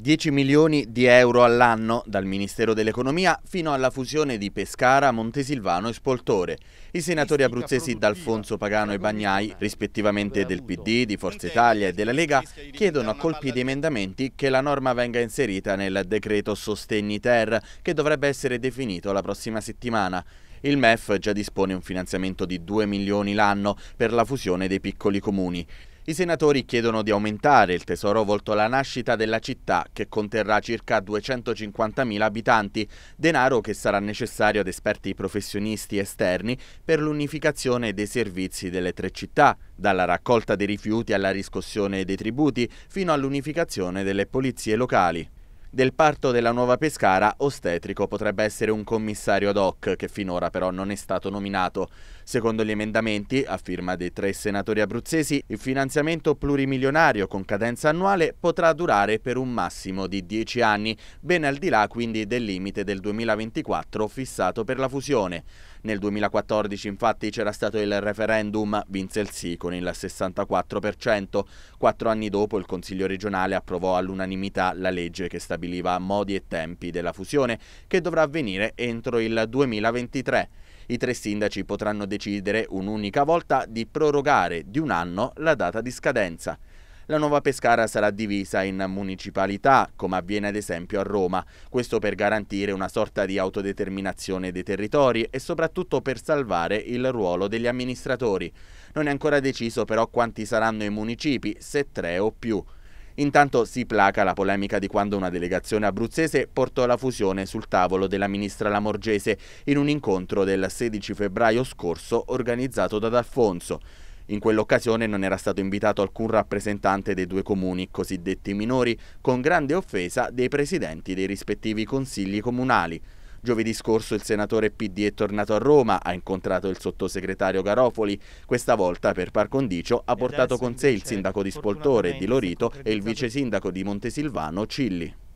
10 milioni di euro all'anno dal Ministero dell'Economia fino alla fusione di Pescara, Montesilvano e Spoltore. I senatori abruzzesi D'Alfonso Pagano e Bagnai, rispettivamente del PD, di Forza Italia e della Lega, chiedono a colpi di emendamenti che la norma venga inserita nel decreto Sostegni Ter, che dovrebbe essere definito la prossima settimana. Il MEF già dispone un finanziamento di 2 milioni l'anno per la fusione dei piccoli comuni. I senatori chiedono di aumentare il tesoro volto alla nascita della città, che conterrà circa 250.000 abitanti, denaro che sarà necessario ad esperti professionisti esterni per l'unificazione dei servizi delle tre città, dalla raccolta dei rifiuti alla riscossione dei tributi fino all'unificazione delle polizie locali. Del parto della nuova Pescara, ostetrico potrebbe essere un commissario ad hoc, che finora però non è stato nominato. Secondo gli emendamenti, a firma dei tre senatori abruzzesi, il finanziamento plurimilionario con cadenza annuale potrà durare per un massimo di 10 anni, ben al di là quindi del limite del 2024 fissato per la fusione. Nel 2014 infatti c'era stato il referendum, vinse il sì con il 64%. Quattro anni dopo il Consiglio regionale approvò all'unanimità la legge che stabilisce stabiliva modi e tempi della fusione, che dovrà avvenire entro il 2023. I tre sindaci potranno decidere un'unica volta di prorogare di un anno la data di scadenza. La nuova Pescara sarà divisa in municipalità, come avviene ad esempio a Roma, questo per garantire una sorta di autodeterminazione dei territori e soprattutto per salvare il ruolo degli amministratori. Non è ancora deciso però quanti saranno i municipi, se tre o più. Intanto si placa la polemica di quando una delegazione abruzzese portò la fusione sul tavolo della ministra Lamorgese in un incontro del 16 febbraio scorso organizzato da D'Alfonso. In quell'occasione non era stato invitato alcun rappresentante dei due comuni cosiddetti minori, con grande offesa dei presidenti dei rispettivi consigli comunali. Giovedì scorso il senatore PD è tornato a Roma, ha incontrato il sottosegretario Garofoli. Questa volta per par condicio ha portato con sé il sindaco di Spoltore, di Lorito e il vice sindaco di Montesilvano Cilli.